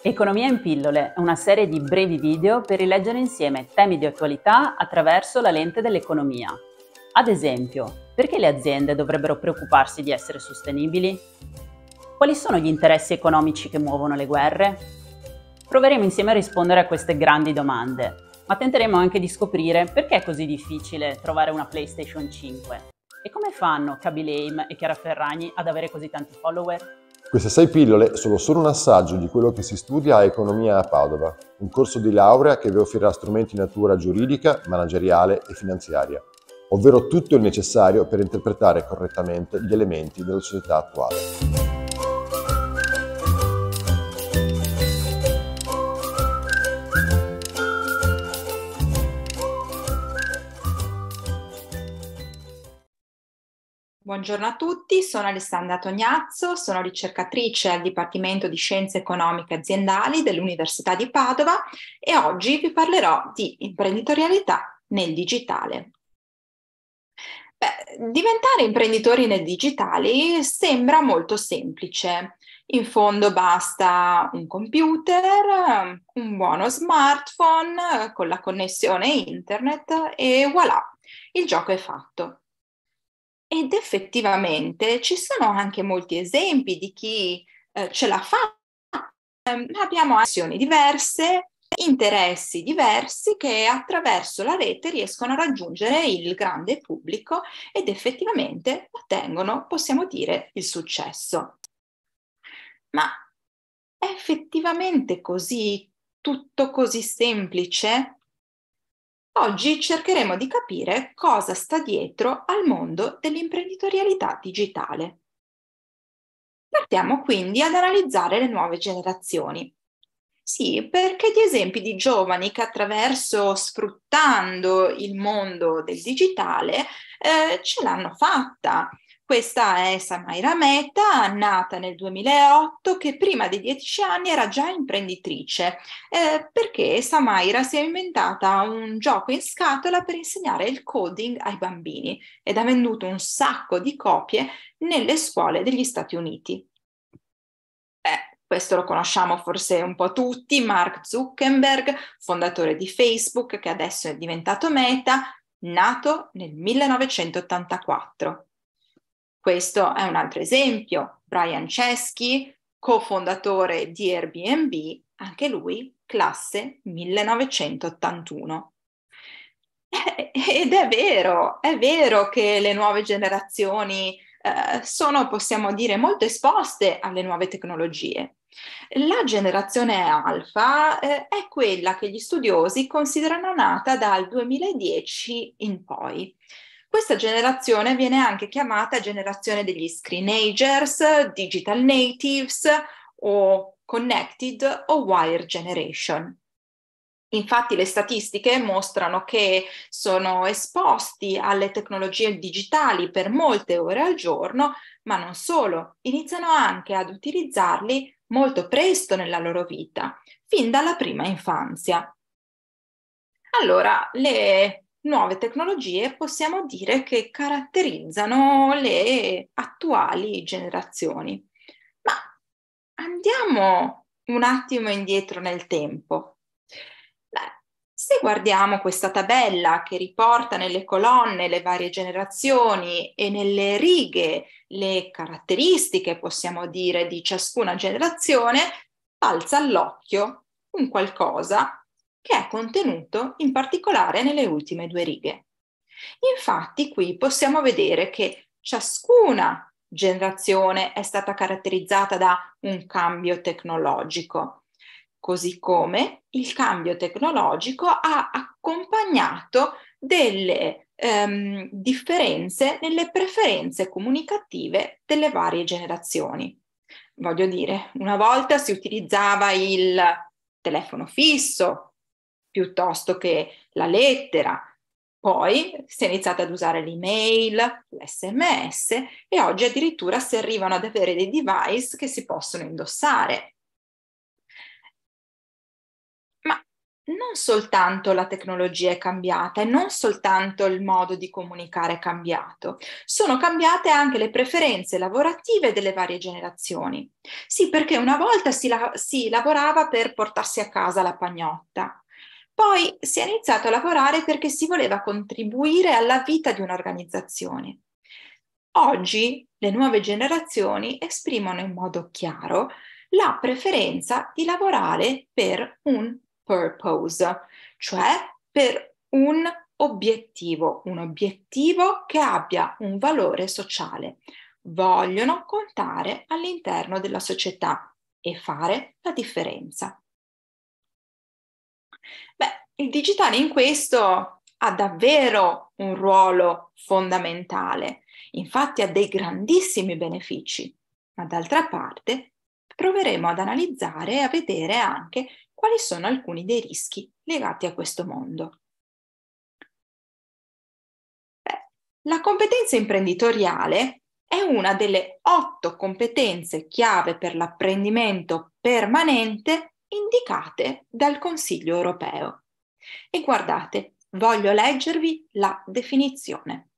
Economia in pillole è una serie di brevi video per rileggere insieme temi di attualità attraverso la lente dell'economia. Ad esempio, perché le aziende dovrebbero preoccuparsi di essere sostenibili? Quali sono gli interessi economici che muovono le guerre? Proveremo insieme a rispondere a queste grandi domande, ma tenteremo anche di scoprire perché è così difficile trovare una PlayStation 5 e come fanno Kaby Lame e Chiara Ferragni ad avere così tanti follower? Queste sei pillole sono solo un assaggio di quello che si studia a Economia a Padova, un corso di laurea che vi offrirà strumenti di natura giuridica, manageriale e finanziaria, ovvero tutto il necessario per interpretare correttamente gli elementi della società attuale. Buongiorno a tutti, sono Alessandra Tognazzo, sono ricercatrice al Dipartimento di Scienze Economiche Aziendali dell'Università di Padova e oggi vi parlerò di imprenditorialità nel digitale. Beh, diventare imprenditori nel digitale sembra molto semplice. In fondo basta un computer, un buono smartphone con la connessione internet e voilà, il gioco è fatto. Ed effettivamente ci sono anche molti esempi di chi eh, ce la fa. Eh, abbiamo azioni diverse, interessi diversi che attraverso la rete riescono a raggiungere il grande pubblico ed effettivamente ottengono, possiamo dire, il successo. Ma è effettivamente così, tutto così semplice? Oggi cercheremo di capire cosa sta dietro al mondo dell'imprenditorialità digitale. Partiamo quindi ad analizzare le nuove generazioni. Sì, perché gli esempi di giovani che attraverso, sfruttando il mondo del digitale, eh, ce l'hanno fatta, questa è Samaira Meta, nata nel 2008, che prima dei dieci anni era già imprenditrice, eh, perché Samaira si è inventata un gioco in scatola per insegnare il coding ai bambini ed ha venduto un sacco di copie nelle scuole degli Stati Uniti. Eh, questo lo conosciamo forse un po' tutti, Mark Zuckerberg, fondatore di Facebook, che adesso è diventato Meta, nato nel 1984. Questo è un altro esempio. Brian Chesky, cofondatore di Airbnb, anche lui classe 1981. Eh, ed è vero, è vero che le nuove generazioni eh, sono, possiamo dire, molto esposte alle nuove tecnologie. La generazione alfa eh, è quella che gli studiosi considerano nata dal 2010 in poi. Questa generazione viene anche chiamata generazione degli screenagers, digital natives o connected o wired generation. Infatti le statistiche mostrano che sono esposti alle tecnologie digitali per molte ore al giorno, ma non solo, iniziano anche ad utilizzarli molto presto nella loro vita, fin dalla prima infanzia. Allora, le nuove tecnologie possiamo dire che caratterizzano le attuali generazioni. Ma andiamo un attimo indietro nel tempo. Beh, se guardiamo questa tabella che riporta nelle colonne le varie generazioni e nelle righe le caratteristiche, possiamo dire, di ciascuna generazione, alza all'occhio un qualcosa che è contenuto in particolare nelle ultime due righe. Infatti qui possiamo vedere che ciascuna generazione è stata caratterizzata da un cambio tecnologico, così come il cambio tecnologico ha accompagnato delle ehm, differenze nelle preferenze comunicative delle varie generazioni. Voglio dire, una volta si utilizzava il telefono fisso piuttosto che la lettera. Poi si è iniziato ad usare l'email, l'SMS e oggi addirittura si arrivano ad avere dei device che si possono indossare. Ma non soltanto la tecnologia è cambiata e non soltanto il modo di comunicare è cambiato, sono cambiate anche le preferenze lavorative delle varie generazioni. Sì, perché una volta si, la- si lavorava per portarsi a casa la pagnotta, poi si è iniziato a lavorare perché si voleva contribuire alla vita di un'organizzazione. Oggi le nuove generazioni esprimono in modo chiaro la preferenza di lavorare per un purpose, cioè per un obiettivo, un obiettivo che abbia un valore sociale. Vogliono contare all'interno della società e fare la differenza. Beh, il digitale in questo ha davvero un ruolo fondamentale, infatti ha dei grandissimi benefici, ma d'altra parte proveremo ad analizzare e a vedere anche quali sono alcuni dei rischi legati a questo mondo. Beh, la competenza imprenditoriale è una delle otto competenze chiave per l'apprendimento permanente indicate dal Consiglio europeo. E guardate, voglio leggervi la definizione.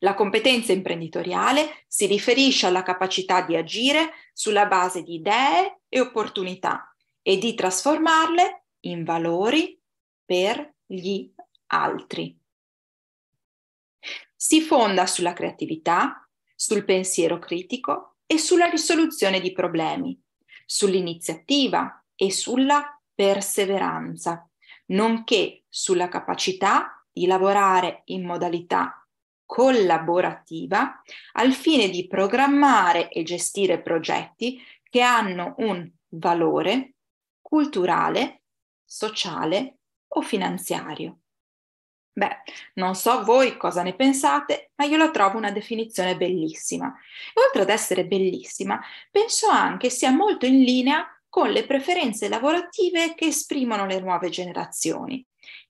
La competenza imprenditoriale si riferisce alla capacità di agire sulla base di idee e opportunità e di trasformarle in valori per gli altri. Si fonda sulla creatività, sul pensiero critico e sulla risoluzione di problemi, sull'iniziativa e sulla perseveranza, nonché sulla capacità di lavorare in modalità collaborativa al fine di programmare e gestire progetti che hanno un valore culturale, sociale o finanziario. Beh, non so voi cosa ne pensate, ma io la trovo una definizione bellissima. E oltre ad essere bellissima, penso anche sia molto in linea con le preferenze lavorative che esprimono le nuove generazioni.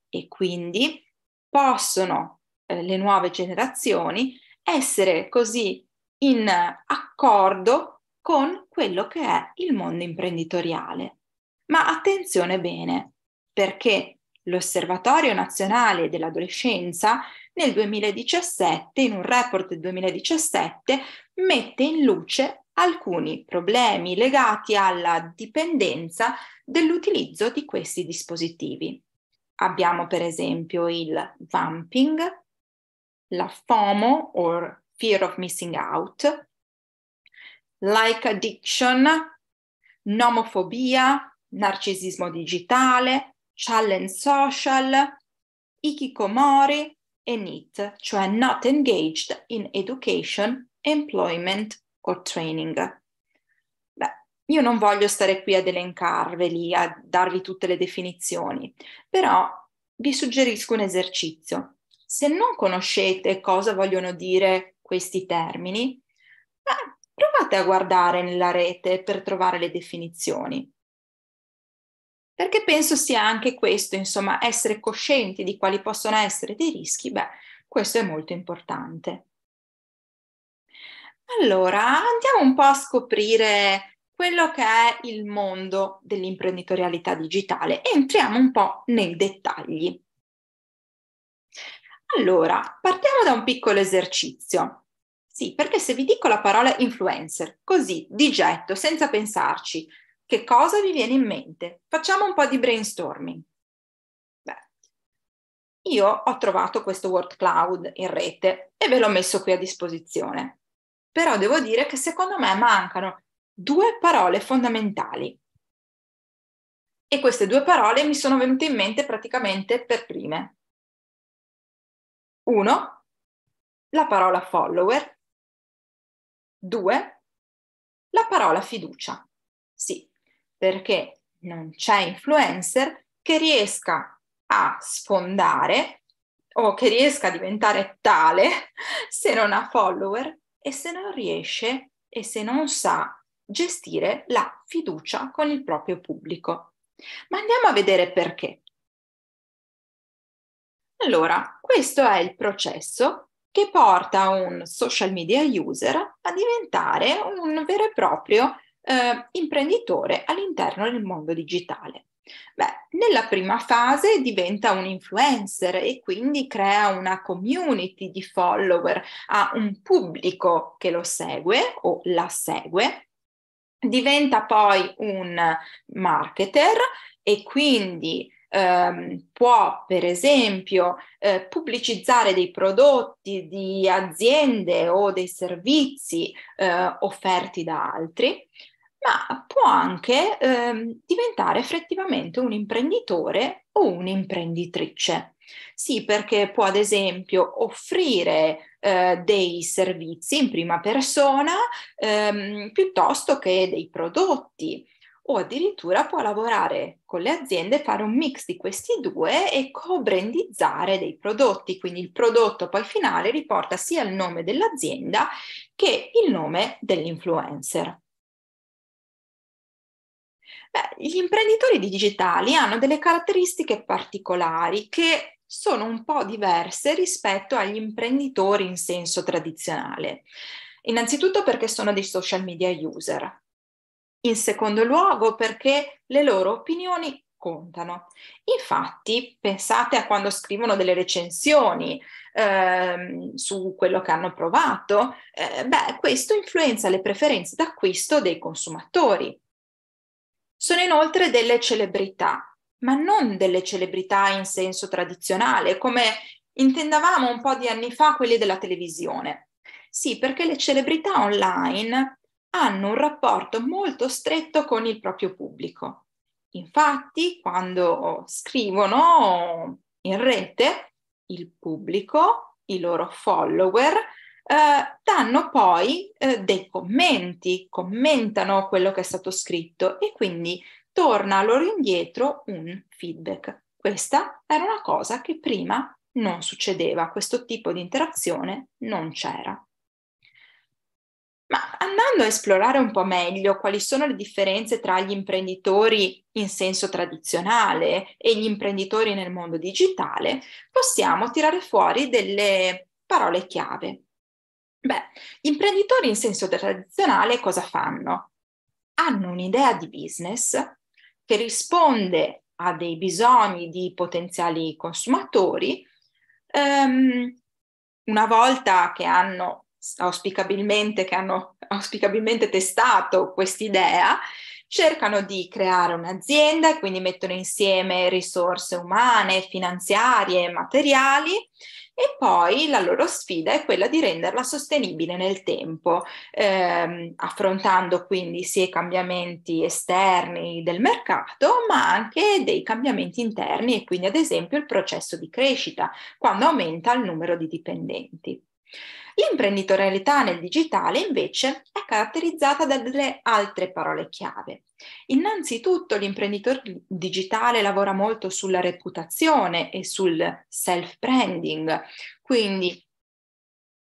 E quindi possono eh, le nuove generazioni essere così in accordo con quello che è il mondo imprenditoriale. Ma attenzione bene, perché L'Osservatorio Nazionale dell'Adolescenza nel 2017, in un report del 2017, mette in luce alcuni problemi legati alla dipendenza dell'utilizzo di questi dispositivi. Abbiamo per esempio il vamping, la FOMO o fear of missing out, like addiction, nomofobia, narcisismo digitale, challenge social, ikikomori e NEET, cioè not engaged in education, employment or training. Beh, io non voglio stare qui ad elencarveli, a darvi tutte le definizioni, però vi suggerisco un esercizio. Se non conoscete cosa vogliono dire questi termini, beh, provate a guardare nella rete per trovare le definizioni. Perché penso sia anche questo, insomma, essere coscienti di quali possono essere dei rischi, beh, questo è molto importante. Allora, andiamo un po' a scoprire quello che è il mondo dell'imprenditorialità digitale e entriamo un po' nei dettagli. Allora, partiamo da un piccolo esercizio. Sì, perché se vi dico la parola influencer, così, di getto, senza pensarci, che cosa vi viene in mente? Facciamo un po' di brainstorming. io ho trovato questo word cloud in rete e ve l'ho messo qui a disposizione. Però devo dire che secondo me mancano due parole fondamentali. E queste due parole mi sono venute in mente praticamente per prime. Uno, la parola follower. Due, la parola fiducia perché non c'è influencer che riesca a sfondare o che riesca a diventare tale se non ha follower e se non riesce e se non sa gestire la fiducia con il proprio pubblico. Ma andiamo a vedere perché. Allora, questo è il processo che porta un social media user a diventare un vero e proprio eh, imprenditore all'interno del mondo digitale. Beh, nella prima fase diventa un influencer e quindi crea una community di follower, ha un pubblico che lo segue o la segue, diventa poi un marketer e quindi ehm, può per esempio eh, pubblicizzare dei prodotti di aziende o dei servizi eh, offerti da altri ma può anche eh, diventare effettivamente un imprenditore o un'imprenditrice. Sì, perché può ad esempio offrire eh, dei servizi in prima persona ehm, piuttosto che dei prodotti o addirittura può lavorare con le aziende, fare un mix di questi due e co-brandizzare dei prodotti, quindi il prodotto poi finale riporta sia il nome dell'azienda che il nome dell'influencer. Beh, gli imprenditori digitali hanno delle caratteristiche particolari che sono un po' diverse rispetto agli imprenditori in senso tradizionale. Innanzitutto perché sono dei social media user. In secondo luogo perché le loro opinioni contano. Infatti, pensate a quando scrivono delle recensioni ehm, su quello che hanno provato, eh, beh, questo influenza le preferenze d'acquisto dei consumatori. Sono inoltre delle celebrità, ma non delle celebrità in senso tradizionale, come intendavamo un po' di anni fa quelli della televisione. Sì, perché le celebrità online hanno un rapporto molto stretto con il proprio pubblico. Infatti, quando scrivono in rete, il pubblico, i loro follower, eh, danno poi eh, dei commenti, commentano quello che è stato scritto e quindi torna loro indietro un feedback. Questa era una cosa che prima non succedeva, questo tipo di interazione non c'era. Ma andando a esplorare un po' meglio quali sono le differenze tra gli imprenditori in senso tradizionale e gli imprenditori nel mondo digitale, possiamo tirare fuori delle parole chiave. Beh, gli imprenditori in senso tradizionale cosa fanno? Hanno un'idea di business che risponde a dei bisogni di potenziali consumatori. Um, una volta che hanno auspicabilmente, che hanno auspicabilmente testato quest'idea, cercano di creare un'azienda e quindi mettono insieme risorse umane, finanziarie, materiali e poi la loro sfida è quella di renderla sostenibile nel tempo, ehm, affrontando quindi sia i cambiamenti esterni del mercato, ma anche dei cambiamenti interni e quindi ad esempio il processo di crescita, quando aumenta il numero di dipendenti. L'imprenditorialità nel digitale invece è caratterizzata da delle altre parole chiave. Innanzitutto l'imprenditore digitale lavora molto sulla reputazione e sul self-branding, quindi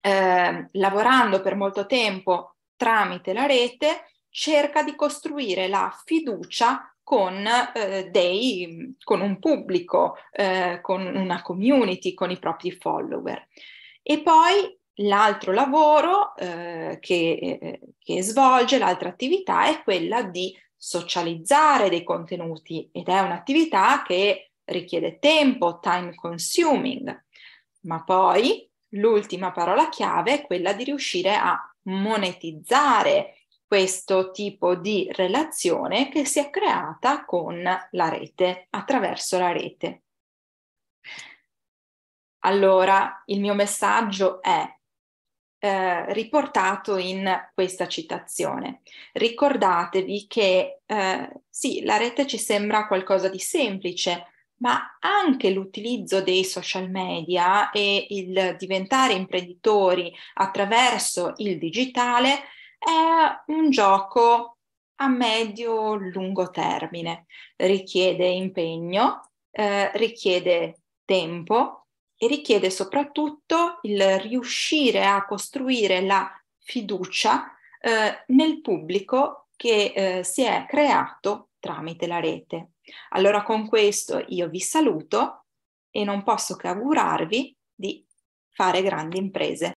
eh, lavorando per molto tempo tramite la rete cerca di costruire la fiducia con, eh, dei, con un pubblico, eh, con una community, con i propri follower. E poi l'altro lavoro eh, che, eh, che svolge, l'altra attività è quella di socializzare dei contenuti ed è un'attività che richiede tempo, time consuming, ma poi l'ultima parola chiave è quella di riuscire a monetizzare questo tipo di relazione che si è creata con la rete, attraverso la rete. Allora, il mio messaggio è eh, riportato in questa citazione. Ricordatevi che eh, sì, la rete ci sembra qualcosa di semplice, ma anche l'utilizzo dei social media e il diventare imprenditori attraverso il digitale è un gioco a medio-lungo termine. Richiede impegno, eh, richiede tempo, e richiede soprattutto il riuscire a costruire la fiducia eh, nel pubblico che eh, si è creato tramite la rete. Allora con questo io vi saluto e non posso che augurarvi di fare grandi imprese.